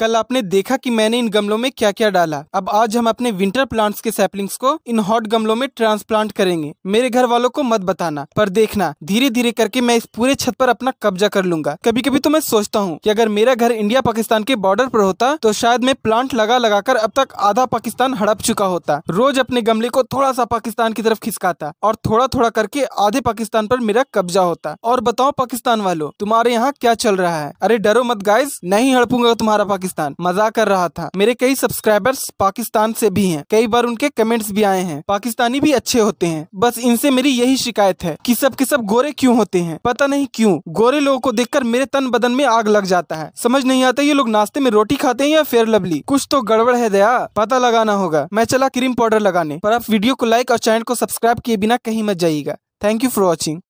कल आपने देखा कि मैंने इन गमलों में क्या क्या डाला अब आज हम अपने विंटर प्लांट्स के सैपलिंग्स को इन हॉट गमलों में ट्रांसप्लांट करेंगे मेरे घर वालों को मत बताना पर देखना धीरे धीरे करके मैं इस पूरे छत पर अपना कब्जा कर लूंगा कभी कभी तो मैं सोचता हूँ की अगर मेरा घर इंडिया पाकिस्तान के बॉर्डर पर होता तो शायद मैं प्लांट लगा लगा कर अब तक आधा पाकिस्तान हड़प चुका होता रोज अपने गमले को थोड़ा सा पाकिस्तान की तरफ खिसकाता और थोड़ा थोड़ा करके आधे पाकिस्तान पर मेरा कब्जा होता और बताओ पाकिस्तान वालों तुम्हारे यहाँ क्या चल रहा है अरे डरो मत गाइज नहीं हड़पूंगा तुम्हारा पाकिस्तान पाकिस्तान मजाक कर रहा था मेरे कई सब्सक्राइबर्स पाकिस्तान से भी हैं कई बार उनके कमेंट्स भी आए हैं पाकिस्तानी भी अच्छे होते हैं बस इनसे मेरी यही शिकायत है कि सब के सब गोरे क्यों होते हैं पता नहीं क्यों गोरे लोगों को देखकर मेरे तन बदन में आग लग जाता है समझ नहीं आता ये लोग नाश्ते में रोटी खाते हैं या फेयर लवली कुछ तो गड़बड़ है दया पता लगाना होगा मैं चला क्रीम पाउडर लगाने पर आप वीडियो को लाइक और चैनल को सब्सक्राइब किए बिना कहीं मत जाइएगा थैंक यू फॉर वॉचिंग